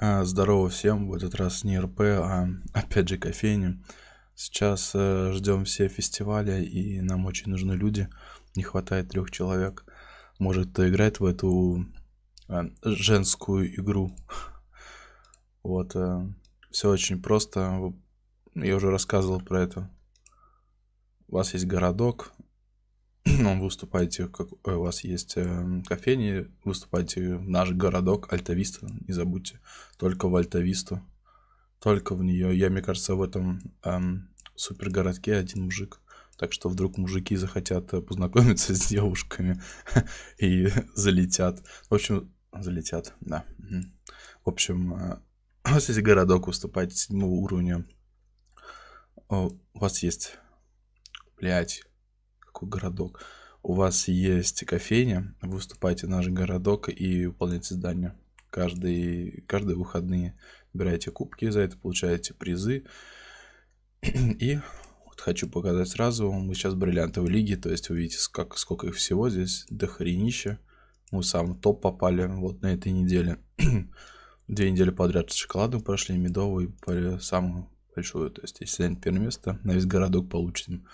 А, здорово всем, в этот раз не РП, а опять же кофейня. Сейчас э, ждем все фестивали, и нам очень нужны люди. Не хватает трех человек. Может, кто играет в эту а, женскую игру. Вот, э, все очень просто. Я уже рассказывал про это. У вас есть городок, вы ну, выступаете, как э, у вас есть эм, кофейни, выступайте в наш городок Альтависта, не забудьте, только в Альтависту, только в нее. Я, мне кажется, в этом эм, супергородке один мужик. Так что вдруг мужики захотят э, познакомиться с девушками и залетят. В общем, залетят, да. В общем, э, у вас есть городок, выступайте седьмого уровня. у вас есть, блядь, такой городок. У вас есть кофейня, вы выступаете в наш городок и выполняете задания. Каждый, каждые выходные набираете кубки за это, получаете призы. И вот хочу показать сразу, мы сейчас бриллиантовой лиги, то есть вы видите, как, сколько их всего здесь, дохренища. Мы в самый топ попали вот на этой неделе. Две недели подряд с шоколадом прошли, медовый, самую большую, то есть если первое место, на весь городок получим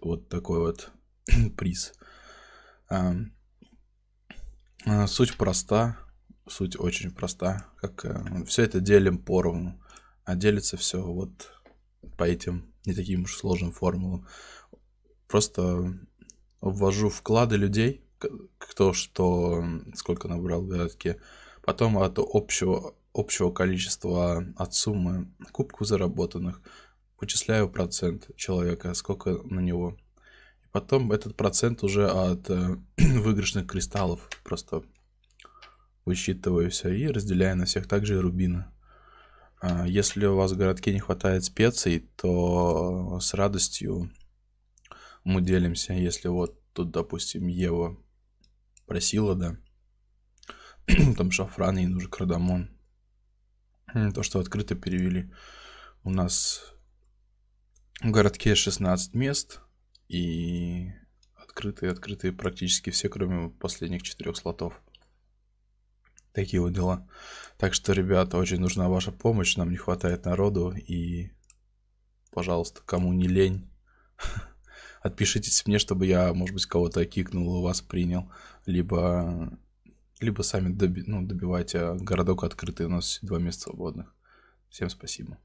вот такой вот приз. А, суть проста, суть очень проста, как э, все это делим поровну, а делится все вот по этим не таким уж сложным формулам. Просто ввожу вклады людей, кто что, сколько набрал в городке, потом от общего, общего количества от суммы кубку заработанных, вычисляю процент человека, сколько на него Потом этот процент уже от э, выигрышных кристаллов просто высчитываю все и разделяю на всех также и рубины. А если у вас в городке не хватает специй, то с радостью мы делимся. Если вот тут, допустим, Ева просила, да, там шафран, ей нужен кардамон. То, что открыто перевели. У нас в городке 16 мест – и открытые, открытые практически все, кроме последних четырех слотов. Такие вот дела. Так что, ребята, очень нужна ваша помощь, нам не хватает народу, и, пожалуйста, кому не лень, отпишитесь мне, чтобы я, может быть, кого-то кикнул, у вас принял, либо, либо сами доби ну, добивайте а городок открытый, у нас два места свободных. Всем спасибо.